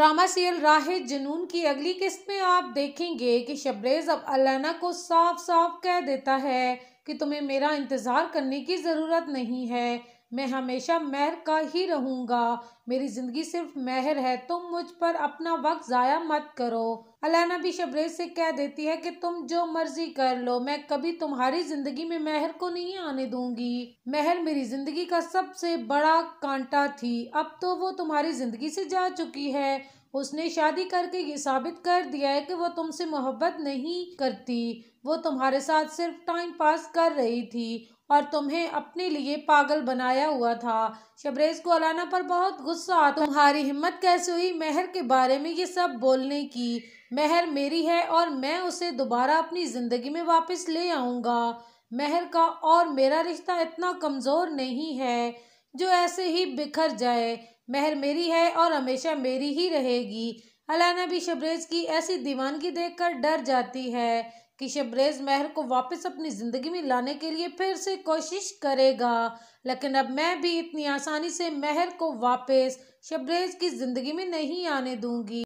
drama serial राह जुनून की अगली किस्त में आप देखेंगे कि शबरेज अब अलाना को साफ साफ कह देता है कि तुम्हें मेरा इंतज़ार करने की ज़रूरत नहीं है मैं हमेशा महर का ही रहूँगा मेरी ज़िंदगी सिर्फ महर है तुम मुझ पर अपना वक्त ज़ाया मत करो अलाना भी शबरेज से कह देती है कि तुम जो मर्जी कर लो मैं कभी तुम्हारी जिंदगी में महर को नहीं आने दूंगी महर मेरी जिंदगी का सबसे बड़ा कांटा थी अब तो वो तुम्हारी जिंदगी से जा चुकी है उसने शादी करके ये साबित कर दिया है कि वो तुमसे मोहब्बत नहीं करती वो तुम्हारे साथ सिर्फ टाइम पास कर रही थी और तुम्हें अपने लिए पागल बनाया हुआ था शबरेज को अलाना पर बहुत गुस्सा आता तुम्हारी हिम्मत कैसे हुई मेहर के बारे में ये सब बोलने की महर मेरी है और मैं उसे दोबारा अपनी ज़िंदगी में वापस ले आऊँगा महर का और मेरा रिश्ता इतना कमज़ोर नहीं है जो ऐसे ही बिखर जाए महर मेरी है और हमेशा मेरी ही रहेगी अलाना भी शबरेज की ऐसी दीवानगी देखकर डर जाती है कि शबरेज महर को वापस अपनी ज़िंदगी में लाने के लिए फिर से कोशिश करेगा लेकिन अब मैं भी इतनी आसानी से महर को वापस शबरेज की ज़िंदगी में नहीं आने दूंगी